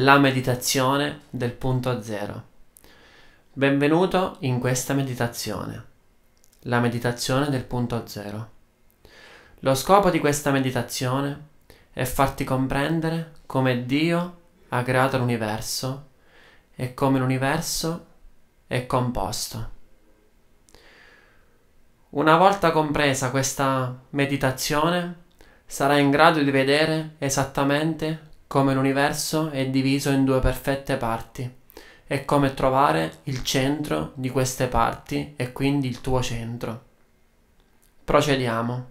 la meditazione del punto zero. Benvenuto in questa meditazione, la meditazione del punto zero. Lo scopo di questa meditazione è farti comprendere come Dio ha creato l'universo e come l'universo è composto. Una volta compresa questa meditazione, sarai in grado di vedere esattamente come l'universo è diviso in due perfette parti e come trovare il centro di queste parti e quindi il tuo centro. Procediamo.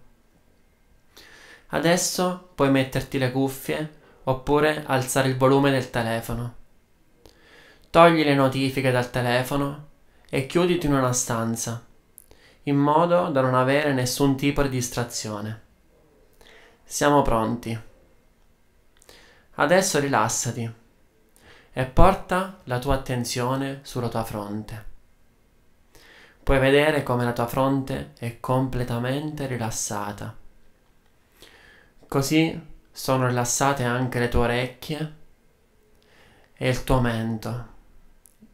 Adesso puoi metterti le cuffie oppure alzare il volume del telefono. Togli le notifiche dal telefono e chiuditi in una stanza, in modo da non avere nessun tipo di distrazione. Siamo pronti. Adesso rilassati e porta la tua attenzione sulla tua fronte. Puoi vedere come la tua fronte è completamente rilassata. Così sono rilassate anche le tue orecchie e il tuo mento.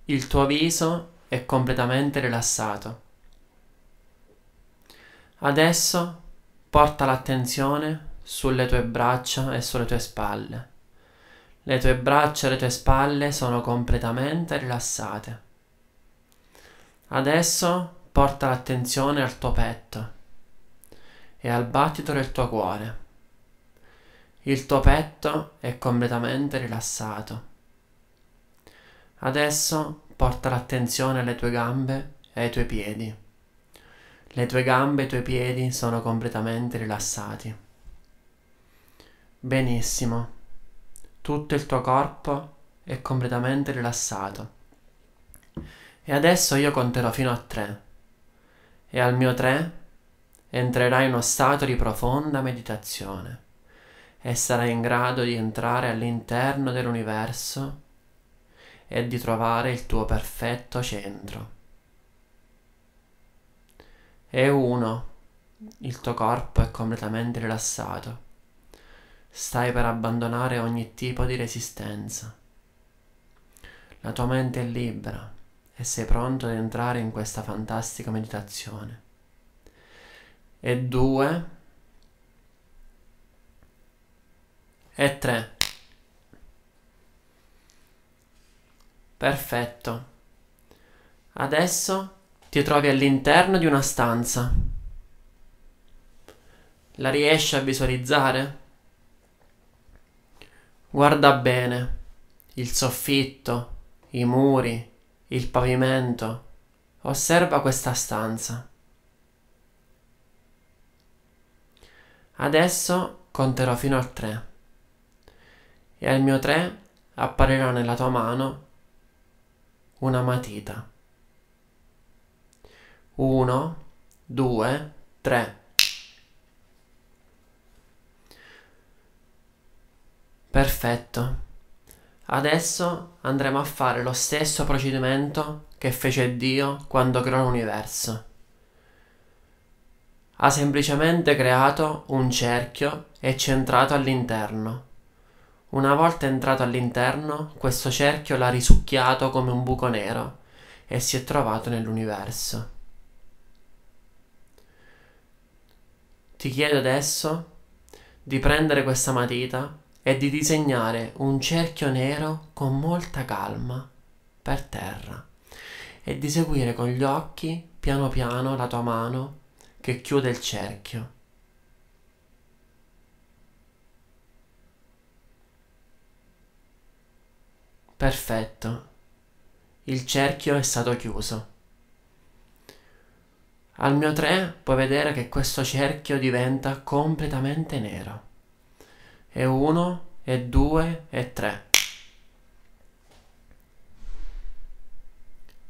Il tuo viso è completamente rilassato. Adesso porta l'attenzione sulle tue braccia e sulle tue spalle. Le tue braccia e le tue spalle sono completamente rilassate. Adesso porta l'attenzione al tuo petto e al battito del tuo cuore. Il tuo petto è completamente rilassato. Adesso porta l'attenzione alle tue gambe e ai tuoi piedi. Le tue gambe e i tuoi piedi sono completamente rilassati. Benissimo tutto il tuo corpo è completamente rilassato. E adesso io conterò fino a tre. E al mio tre entrerai in uno stato di profonda meditazione e sarai in grado di entrare all'interno dell'universo e di trovare il tuo perfetto centro. E uno, il tuo corpo è completamente rilassato stai per abbandonare ogni tipo di resistenza. La tua mente è libera e sei pronto ad entrare in questa fantastica meditazione. E due. E tre. Perfetto. Adesso ti trovi all'interno di una stanza. La riesci a visualizzare? Guarda bene il soffitto, i muri, il pavimento. Osserva questa stanza. Adesso conterò fino al 3 e al mio 3 apparirà nella tua mano una matita. 1, 2, 3. Perfetto. Adesso andremo a fare lo stesso procedimento che fece Dio quando creò l'universo. Ha semplicemente creato un cerchio e centrato all'interno. Una volta entrato all'interno, questo cerchio l'ha risucchiato come un buco nero e si è trovato nell'universo. Ti chiedo adesso di prendere questa matita e di disegnare un cerchio nero con molta calma per terra e di seguire con gli occhi piano piano la tua mano che chiude il cerchio. Perfetto, il cerchio è stato chiuso. Al mio 3 puoi vedere che questo cerchio diventa completamente nero e 1 e 2 e 3.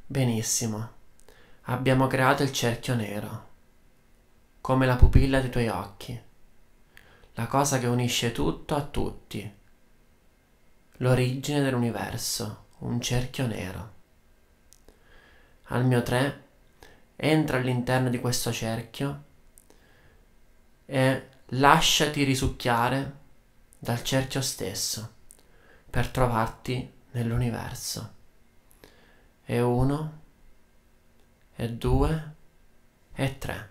Benissimo, abbiamo creato il cerchio nero, come la pupilla dei tuoi occhi, la cosa che unisce tutto a tutti, l'origine dell'universo, un cerchio nero. Al mio 3 entra all'interno di questo cerchio e lasciati risucchiare dal cerchio stesso per trovarti nell'universo. E uno, e due, e tre.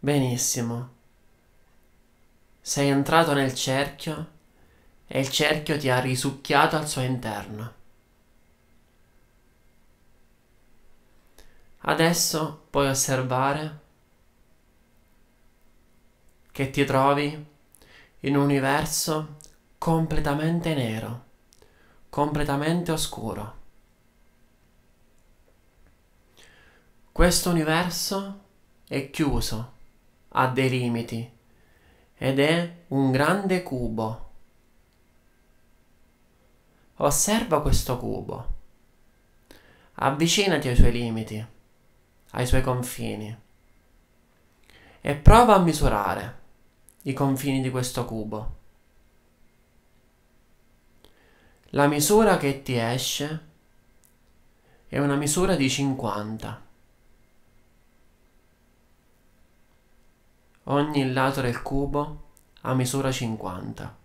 Benissimo. Sei entrato nel cerchio e il cerchio ti ha risucchiato al suo interno. Adesso puoi osservare che ti trovi in un universo completamente nero, completamente oscuro. Questo universo è chiuso, ha dei limiti ed è un grande cubo. Osserva questo cubo, avvicinati ai suoi limiti ai suoi confini. E prova a misurare i confini di questo cubo. La misura che ti esce è una misura di 50. Ogni lato del cubo ha misura 50.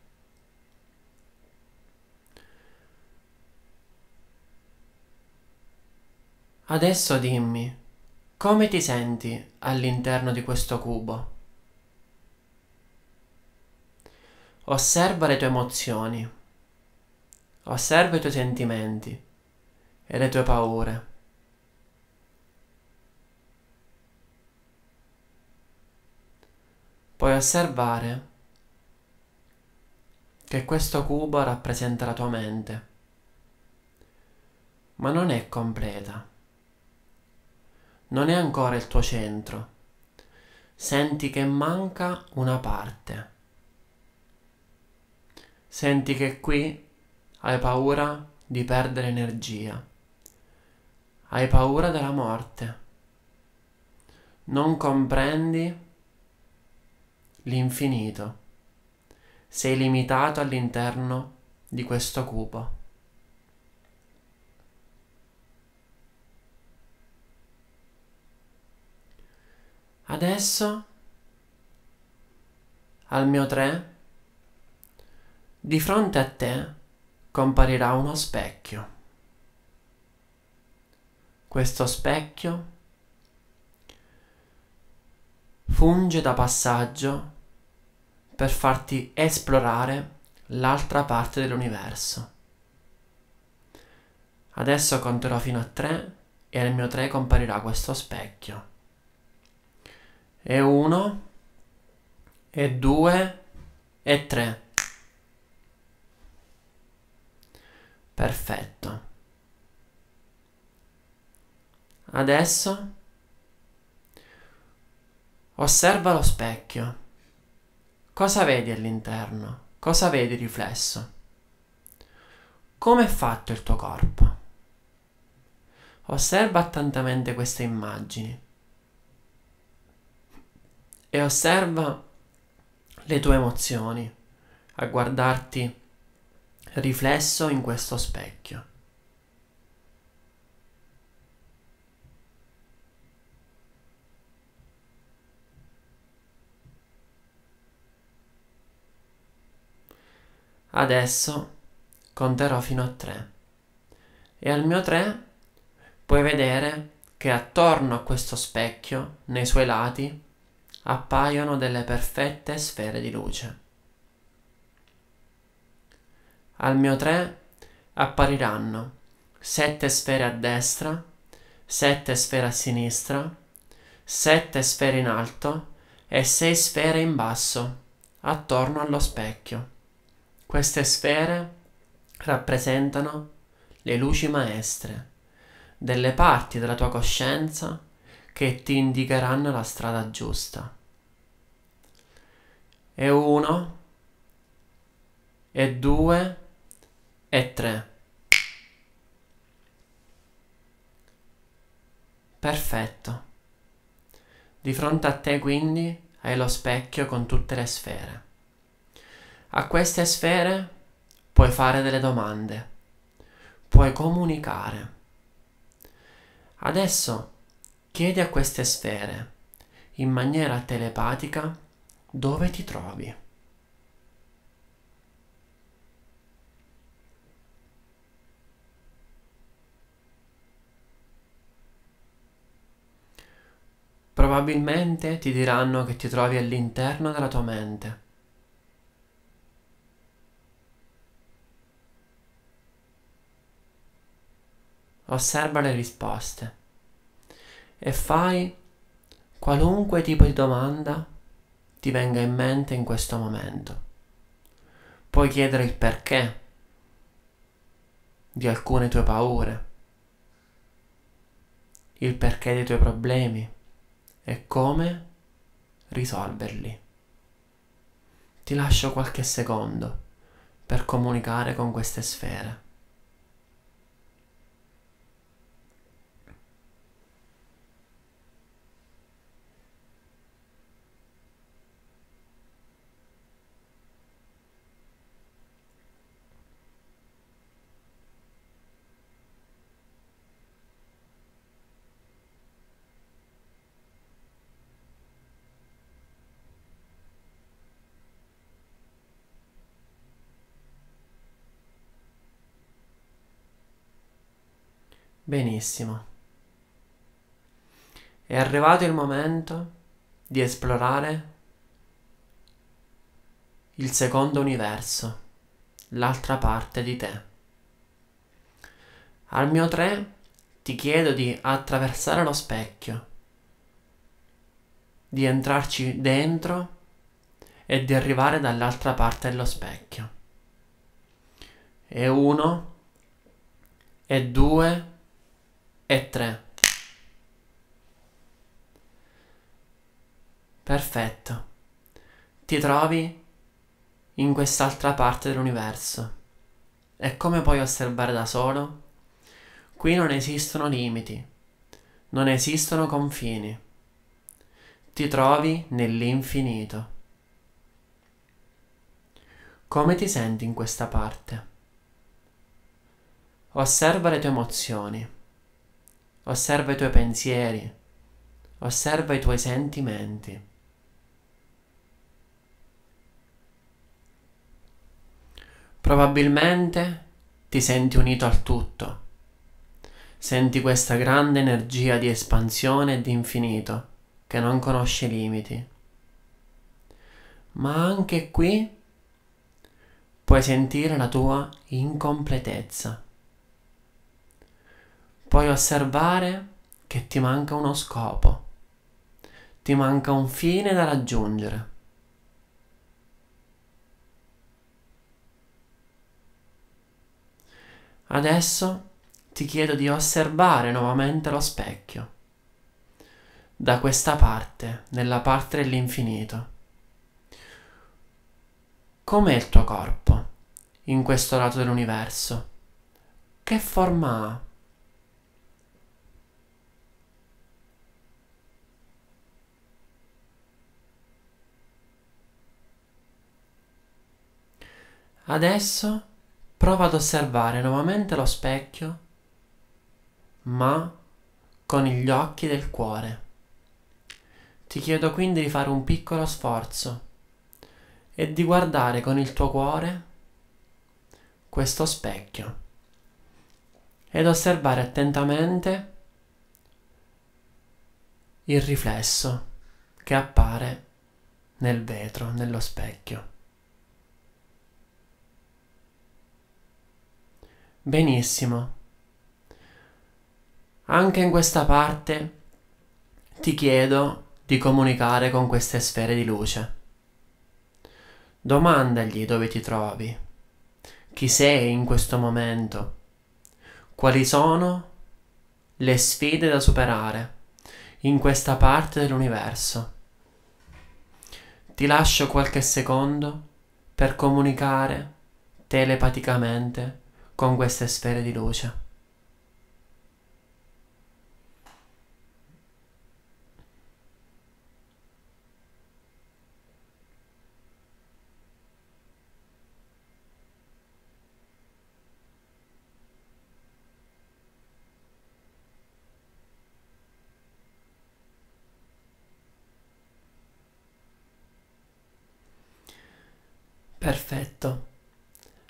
Adesso dimmi come ti senti all'interno di questo cubo? Osserva le tue emozioni, osserva i tuoi sentimenti e le tue paure. Puoi osservare che questo cubo rappresenta la tua mente, ma non è completa non è ancora il tuo centro. Senti che manca una parte. Senti che qui hai paura di perdere energia. Hai paura della morte. Non comprendi l'infinito. Sei limitato all'interno di questo cubo. Adesso al mio tre, di fronte a te comparirà uno specchio. Questo specchio funge da passaggio per farti esplorare l'altra parte dell'universo. Adesso conterò fino a tre e al mio tre comparirà questo specchio e 1 e 2 e 3 perfetto adesso osserva lo specchio cosa vedi all'interno cosa vedi riflesso come è fatto il tuo corpo osserva attentamente queste immagini e osserva le tue emozioni a guardarti riflesso in questo specchio. Adesso conterò fino a 3 e al mio 3 puoi vedere che attorno a questo specchio, nei suoi lati, appaiono delle perfette sfere di luce. Al mio 3 appariranno sette sfere a destra, sette sfere a sinistra, sette sfere in alto e sei sfere in basso, attorno allo specchio. Queste sfere rappresentano le luci maestre, delle parti della tua coscienza che ti indicheranno la strada giusta. E uno, e due, e tre. Perfetto. Di fronte a te quindi hai lo specchio con tutte le sfere. A queste sfere puoi fare delle domande, puoi comunicare. Adesso Chiedi a queste sfere, in maniera telepatica, dove ti trovi. Probabilmente ti diranno che ti trovi all'interno della tua mente. Osserva le risposte e fai qualunque tipo di domanda ti venga in mente in questo momento. Puoi chiedere il perché di alcune tue paure, il perché dei tuoi problemi e come risolverli. Ti lascio qualche secondo per comunicare con queste sfere. Benissimo. È arrivato il momento di esplorare il secondo universo, l'altra parte di te. Al mio tre ti chiedo di attraversare lo specchio, di entrarci dentro e di arrivare dall'altra parte dello specchio. E uno, e due, e 3. Perfetto. Ti trovi in quest'altra parte dell'universo. E come puoi osservare da solo, qui non esistono limiti, non esistono confini. Ti trovi nell'infinito. Come ti senti in questa parte? Osserva le tue emozioni osserva i tuoi pensieri, osserva i tuoi sentimenti. Probabilmente ti senti unito al tutto, senti questa grande energia di espansione e di infinito che non conosce limiti. Ma anche qui puoi sentire la tua incompletezza puoi osservare che ti manca uno scopo, ti manca un fine da raggiungere. Adesso ti chiedo di osservare nuovamente lo specchio, da questa parte, nella parte dell'infinito. Com'è il tuo corpo in questo lato dell'universo? Che forma ha? Adesso prova ad osservare nuovamente lo specchio, ma con gli occhi del cuore. Ti chiedo quindi di fare un piccolo sforzo e di guardare con il tuo cuore questo specchio ed osservare attentamente il riflesso che appare nel vetro, nello specchio. Benissimo. Anche in questa parte ti chiedo di comunicare con queste sfere di luce. Domandagli dove ti trovi, chi sei in questo momento, quali sono le sfide da superare in questa parte dell'universo. Ti lascio qualche secondo per comunicare telepaticamente con queste sfere di luce. Perfetto.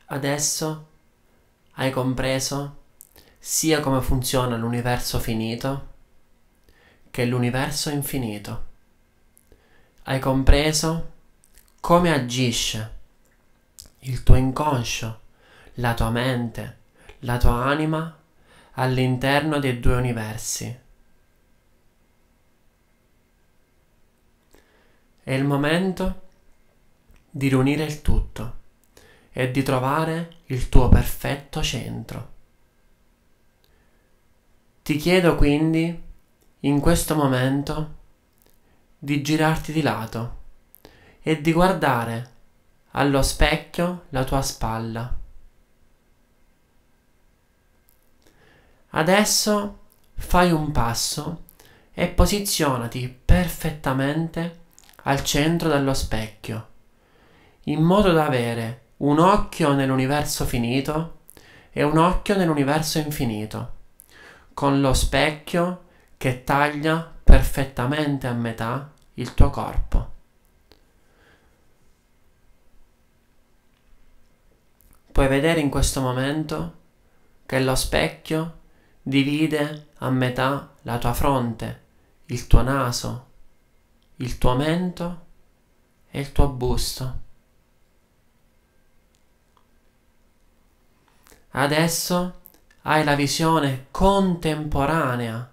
Adesso hai compreso sia come funziona l'universo finito che l'universo infinito. Hai compreso come agisce il tuo inconscio, la tua mente, la tua anima all'interno dei due universi. È il momento di riunire il tutto e di trovare il tuo perfetto centro. Ti chiedo quindi, in questo momento, di girarti di lato e di guardare allo specchio la tua spalla. Adesso fai un passo e posizionati perfettamente al centro dello specchio, in modo da avere un occhio nell'universo finito e un occhio nell'universo infinito, con lo specchio che taglia perfettamente a metà il tuo corpo. Puoi vedere in questo momento che lo specchio divide a metà la tua fronte, il tuo naso, il tuo mento e il tuo busto. Adesso hai la visione contemporanea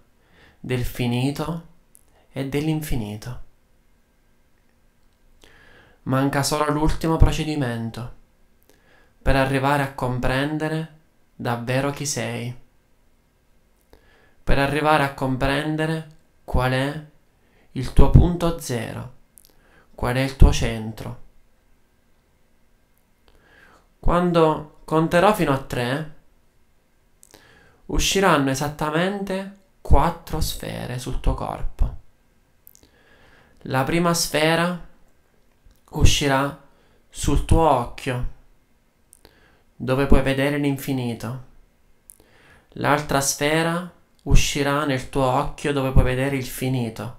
del finito e dell'infinito. Manca solo l'ultimo procedimento per arrivare a comprendere davvero chi sei, per arrivare a comprendere qual è il tuo punto zero, qual è il tuo centro. Quando Conterò fino a tre. Usciranno esattamente quattro sfere sul tuo corpo. La prima sfera uscirà sul tuo occhio, dove puoi vedere l'infinito. L'altra sfera uscirà nel tuo occhio dove puoi vedere il finito.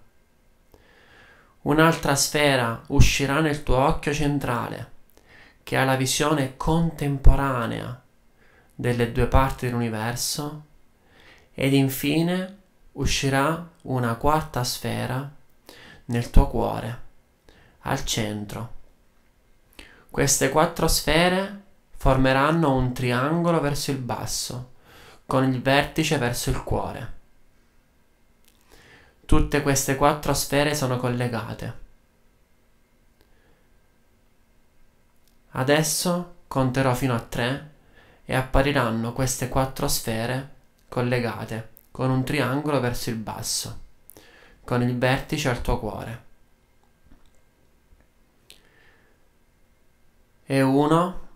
Un'altra sfera uscirà nel tuo occhio centrale che ha la visione contemporanea delle due parti dell'universo ed infine uscirà una quarta sfera nel tuo cuore, al centro. Queste quattro sfere formeranno un triangolo verso il basso, con il vertice verso il cuore. Tutte queste quattro sfere sono collegate Adesso conterò fino a tre e appariranno queste quattro sfere collegate con un triangolo verso il basso, con il vertice al tuo cuore. E uno,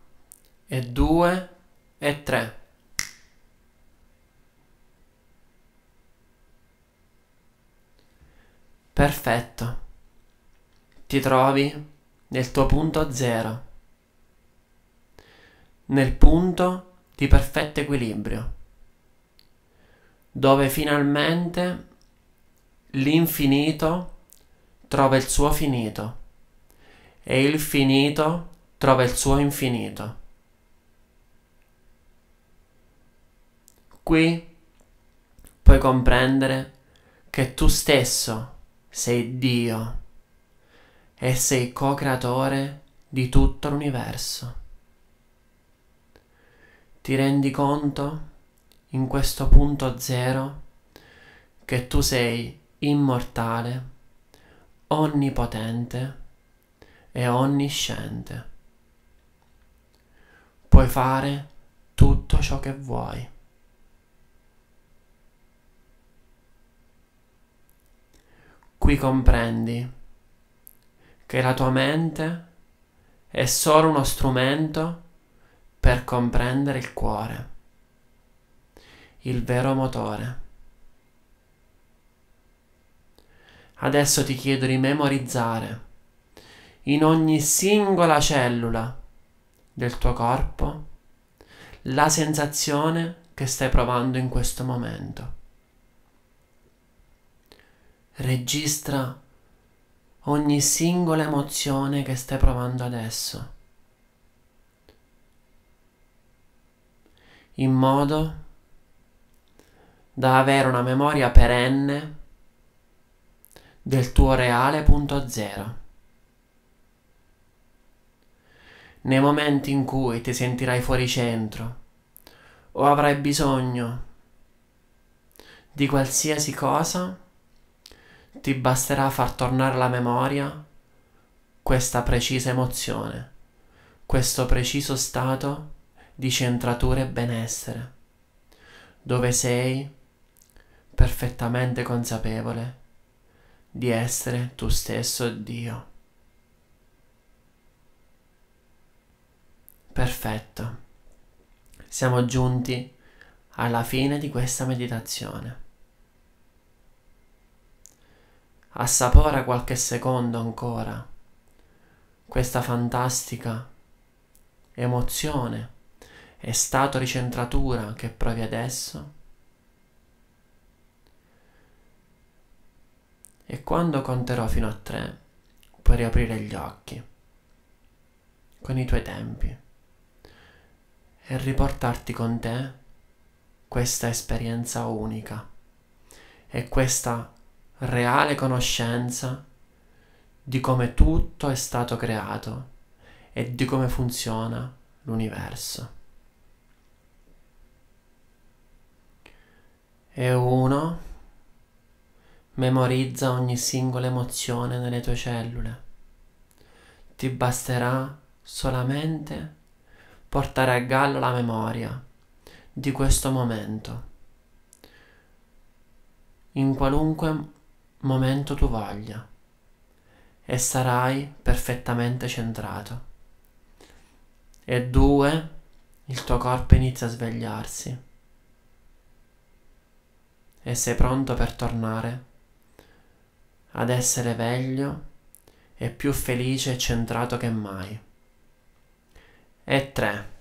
e due, e tre. Perfetto. Ti trovi nel tuo punto zero nel punto di perfetto equilibrio, dove finalmente l'infinito trova il suo finito e il finito trova il suo infinito. Qui puoi comprendere che tu stesso sei Dio e sei co-creatore di tutto l'universo. Ti rendi conto in questo punto zero che tu sei immortale, onnipotente e onnisciente. Puoi fare tutto ciò che vuoi. Qui comprendi che la tua mente è solo uno strumento per comprendere il cuore, il vero motore. Adesso ti chiedo di memorizzare in ogni singola cellula del tuo corpo la sensazione che stai provando in questo momento. Registra ogni singola emozione che stai provando adesso. in modo da avere una memoria perenne del tuo reale punto zero. Nei momenti in cui ti sentirai fuori centro o avrai bisogno di qualsiasi cosa, ti basterà far tornare alla memoria questa precisa emozione, questo preciso stato di centratura e benessere, dove sei perfettamente consapevole di essere tu stesso Dio. Perfetto, siamo giunti alla fine di questa meditazione. Assapora qualche secondo ancora questa fantastica emozione è stato ricentratura che provi adesso? E quando conterò fino a tre, puoi riaprire gli occhi con i tuoi tempi e riportarti con te questa esperienza unica e questa reale conoscenza di come tutto è stato creato e di come funziona l'universo. e uno memorizza ogni singola emozione nelle tue cellule. Ti basterà solamente portare a gallo la memoria di questo momento, in qualunque momento tu voglia, e sarai perfettamente centrato. E due, il tuo corpo inizia a svegliarsi e sei pronto per tornare ad essere veglio e più felice e centrato che mai. E tre.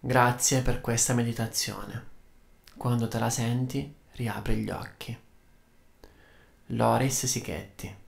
Grazie per questa meditazione. Quando te la senti, riapri gli occhi. Loris Sichetti